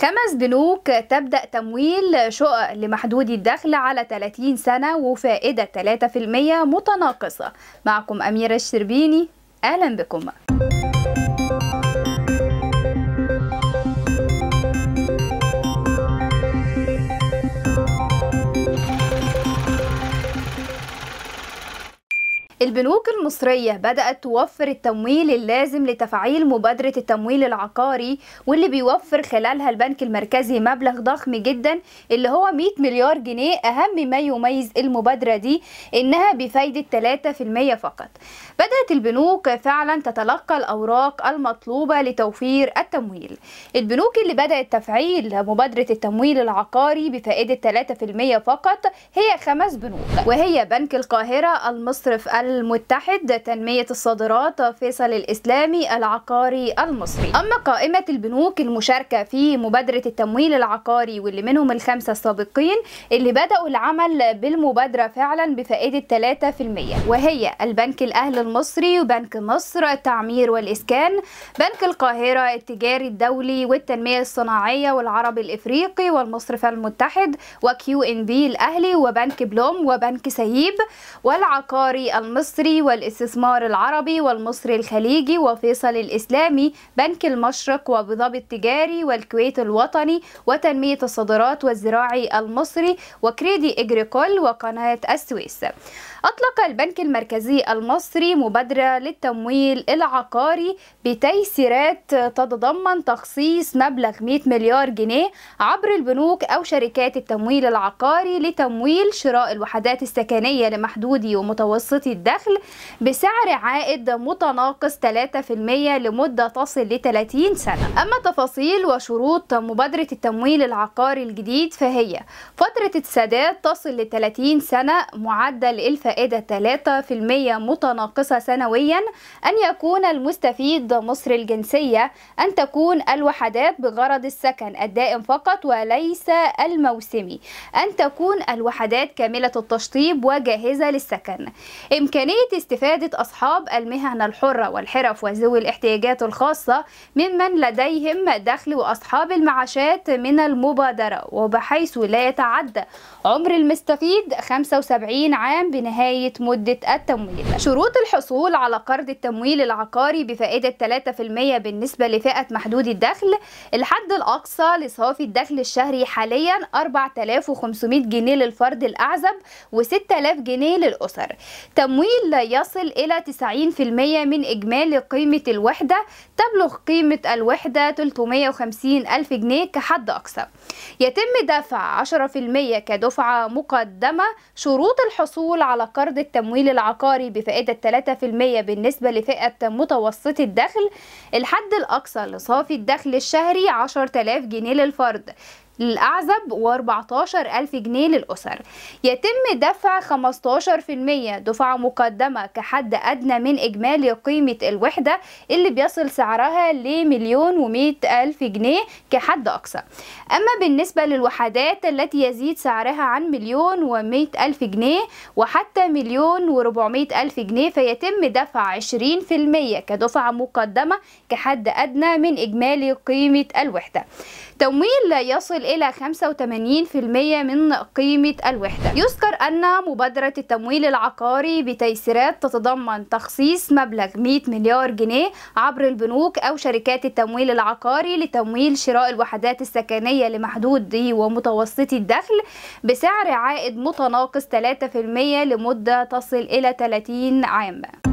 خمس بنوك تبدأ تمويل شقق لمحدودي الدخل على 30 سنة وفائدة 3% متناقصة معكم أميرة الشربيني أهلا بكم البنوك المصرية بدأت توفر التمويل اللازم لتفعيل مبادرة التمويل العقاري واللي بيوفر خلالها البنك المركزي مبلغ ضخم جدا اللي هو 100 مليار جنيه أهم ما يميز المبادرة دي إنها بفايدة 3% فقط بدأت البنوك فعلا تتلقى الأوراق المطلوبة لتوفير التمويل البنوك اللي بدأت تفعيل مبادرة التمويل العقاري بفائدة 3% فقط هي خمس بنوك وهي بنك القاهرة المصرف المتحد موعد تنمية الصادرات فيصل الإسلامي العقاري المصري أما قائمة البنوك المشاركة في مبادرة التمويل العقاري واللي منهم الخمسة السابقين اللي بدأوا العمل بالمبادرة فعلا بفائدة 3% وهي البنك الأهلي المصري وبنك مصر التعمير والإسكان بنك القاهرة التجاري الدولي والتنمية الصناعية والعربي الإفريقي والمصرف المتحد وكيو إن بي الأهلي وبنك بلوم وبنك سهيب والعقاري المصري وال والاستثمار العربي والمصري الخليجي وفيصل الإسلامي بنك المشرق وأبو ظبي التجاري والكويت الوطني وتنمية الصادرات والزراعي المصري وكريدي إجريكول وقناة السويس أطلق البنك المركزي المصري مبادرة للتمويل العقاري بتيسيرات تتضمن تخصيص مبلغ 100 مليار جنيه عبر البنوك أو شركات التمويل العقاري لتمويل شراء الوحدات السكنية لمحدودي ومتوسطي الدخل بسعر عائد متناقص 3% لمدة تصل ل 30 سنة أما تفاصيل وشروط مبادرة التمويل العقاري الجديد فهي فترة السداد تصل ل 30 سنة معدل الفائدة 3% متناقصة سنويا أن يكون المستفيد مصر الجنسية أن تكون الوحدات بغرض السكن الدائم فقط وليس الموسمي أن تكون الوحدات كاملة التشطيب وجاهزة للسكن إمكانية استفادة استفادة أصحاب المهن الحرة والحرف وذوي الاحتياجات الخاصة ممن لديهم دخل وأصحاب المعاشات من المبادرة وبحيث لا يتعدى عمر المستفيد 75 عام بنهاية مدة التمويل شروط الحصول على قرض التمويل العقاري بفائدة 3% بالنسبة لفئة محدود الدخل الحد الأقصى لصافي الدخل الشهري حاليا 4500 جنيه للفرد الأعزب و6000 جنيه للأسر تمويل يصل يصل إلى 90% من إجمالي قيمة الوحدة تبلغ قيمة الوحدة 350 ألف جنيه كحد أقصى يتم دفع 10% كدفعة مقدمة شروط الحصول على قرض التمويل العقاري بفائدة 3% بالنسبة لفئة متوسط الدخل الحد الأقصى لصافي الدخل الشهري 10000 جنيه للفرد للأعزب و14 ألف جنيه للأسر يتم دفع 15% دفعة مقدمة كحد أدنى من إجمالي قيمة الوحدة اللي بيصل سعرها لمليون ومئة ألف جنيه كحد أقصى أما بالنسبة للوحدات التي يزيد سعرها عن مليون ومئة ألف جنيه وحتى مليون وربعمائة ألف جنيه فيتم دفع 20% كدفعة مقدمة كحد أدنى من إجمالي قيمة الوحدة تمويل لا يصل إلى 85% من قيمة الوحدة يذكر أن مبادرة التمويل العقاري بتيسيرات تتضمن تخصيص مبلغ 100 مليار جنيه عبر البنوك أو شركات التمويل العقاري لتمويل شراء الوحدات السكنية لمحدودي ومتوسطي الدخل بسعر عائد متناقص 3% لمدة تصل إلى 30 عام